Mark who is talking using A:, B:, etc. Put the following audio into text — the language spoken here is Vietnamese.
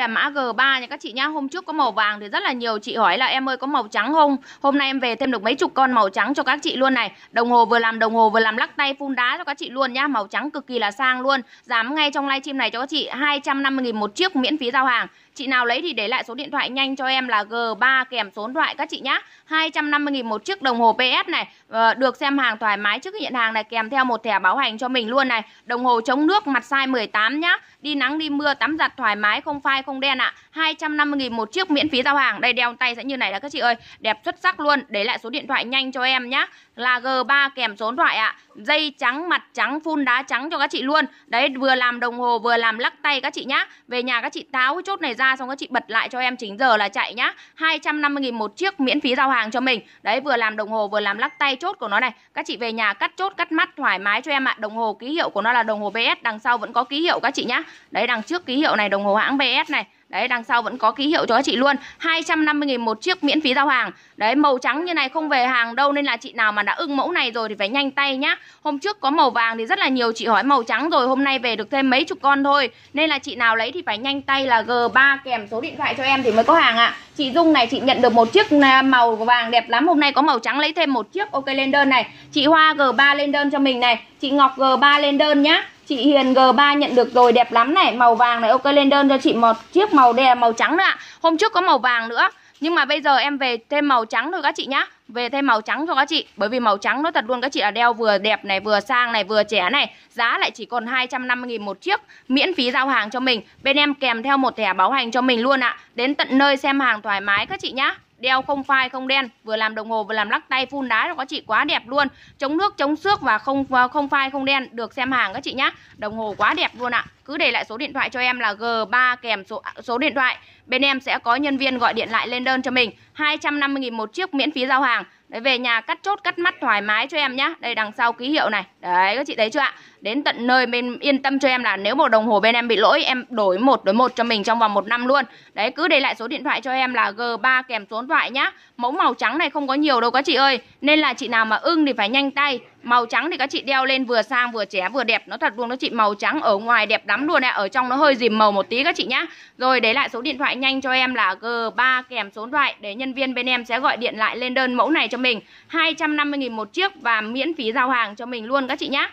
A: là mã G3 nha các chị nhá. Hôm trước có màu vàng thì rất là nhiều chị hỏi là em ơi có màu trắng không? Hôm nay em về thêm được mấy chục con màu trắng cho các chị luôn này. Đồng hồ vừa làm đồng hồ vừa làm lắc tay phun đá cho các chị luôn nhá. Màu trắng cực kỳ là sang luôn. Giảm ngay trong livestream này cho các chị 250 000 một chiếc miễn phí giao hàng. Chị nào lấy thì để lại số điện thoại nhanh cho em là G3 kèm số điện thoại các chị nhá. 250 000 một chiếc đồng hồ PS này. Ờ, được xem hàng thoải mái trước khi nhận hàng này kèm theo một thẻ bảo hành cho mình luôn này. Đồng hồ chống nước mặt size 18 nhá. Đi nắng đi mưa tắm giặt thoải mái không phai không không đen ạ. À. 250 000 một chiếc miễn phí giao hàng. Đây đeo tay sẽ như này là các chị ơi, đẹp xuất sắc luôn. Để lại số điện thoại nhanh cho em nhá. Là G3 kèm số điện thoại ạ. À. Dây trắng, mặt trắng, phun đá trắng cho các chị luôn. Đấy vừa làm đồng hồ vừa làm lắc tay các chị nhá. Về nhà các chị táo cái chốt này ra xong các chị bật lại cho em chính giờ là chạy nhá. 250 000 một chiếc miễn phí giao hàng cho mình. Đấy vừa làm đồng hồ vừa làm lắc tay chốt của nó này. Các chị về nhà cắt chốt cắt mắt thoải mái cho em ạ. À. Đồng hồ ký hiệu của nó là đồng hồ BS, đằng sau vẫn có ký hiệu các chị nhá. Đấy đằng trước ký hiệu này đồng hồ hãng BS này Đấy đằng sau vẫn có ký hiệu cho các chị luôn 250 nghìn một chiếc miễn phí giao hàng Đấy màu trắng như này không về hàng đâu Nên là chị nào mà đã ưng mẫu này rồi thì phải nhanh tay nhá Hôm trước có màu vàng thì rất là nhiều chị hỏi màu trắng rồi Hôm nay về được thêm mấy chục con thôi Nên là chị nào lấy thì phải nhanh tay là G3 kèm số điện thoại cho em thì mới có hàng ạ à. Chị Dung này chị nhận được một chiếc à, màu vàng đẹp lắm Hôm nay có màu trắng lấy thêm một chiếc Ok lên đơn này Chị Hoa G3 lên đơn cho mình này Chị Ngọc G3 lên đơn nhá Chị Hiền G3 nhận được rồi đẹp lắm này Màu vàng này ok lên đơn cho chị một chiếc màu đè màu trắng nữa ạ Hôm trước có màu vàng nữa Nhưng mà bây giờ em về thêm màu trắng thôi các chị nhá Về thêm màu trắng cho các chị Bởi vì màu trắng nó thật luôn các chị là đeo vừa đẹp này Vừa sang này vừa trẻ này Giá lại chỉ còn 250 nghìn một chiếc Miễn phí giao hàng cho mình Bên em kèm theo một thẻ bảo hành cho mình luôn ạ Đến tận nơi xem hàng thoải mái các chị nhá đeo không phai không đen vừa làm đồng hồ vừa làm lắc tay phun đá cho các chị quá đẹp luôn chống nước chống xước và không ờ, không phai không đen được xem hàng các chị nhá đồng hồ quá đẹp luôn ạ cứ để lại số điện thoại cho em là G3 kèm số à, số điện thoại bên em sẽ có nhân viên gọi điện lại lên đơn cho mình 250.000 một chiếc miễn phí giao hàng Đấy về nhà cắt chốt cắt mắt thoải mái cho em nhá Đây đằng sau ký hiệu này Đấy các chị thấy chưa ạ Đến tận nơi bên yên tâm cho em là nếu một đồng hồ bên em bị lỗi Em đổi một đổi một cho mình trong vòng một năm luôn Đấy cứ để lại số điện thoại cho em là G3 kèm số điện thoại nhá Mẫu màu trắng này không có nhiều đâu các chị ơi Nên là chị nào mà ưng thì phải nhanh tay Màu trắng thì các chị đeo lên vừa sang vừa trẻ vừa đẹp Nó thật luôn đó chị màu trắng ở ngoài đẹp lắm luôn ạ Ở trong nó hơi dìm màu một tí các chị nhá Rồi để lại số điện thoại nhanh cho em là G3 kèm số điện thoại Để nhân viên bên em sẽ gọi điện lại lên đơn mẫu này cho mình 250.000 một chiếc và miễn phí giao hàng cho mình luôn các chị nhá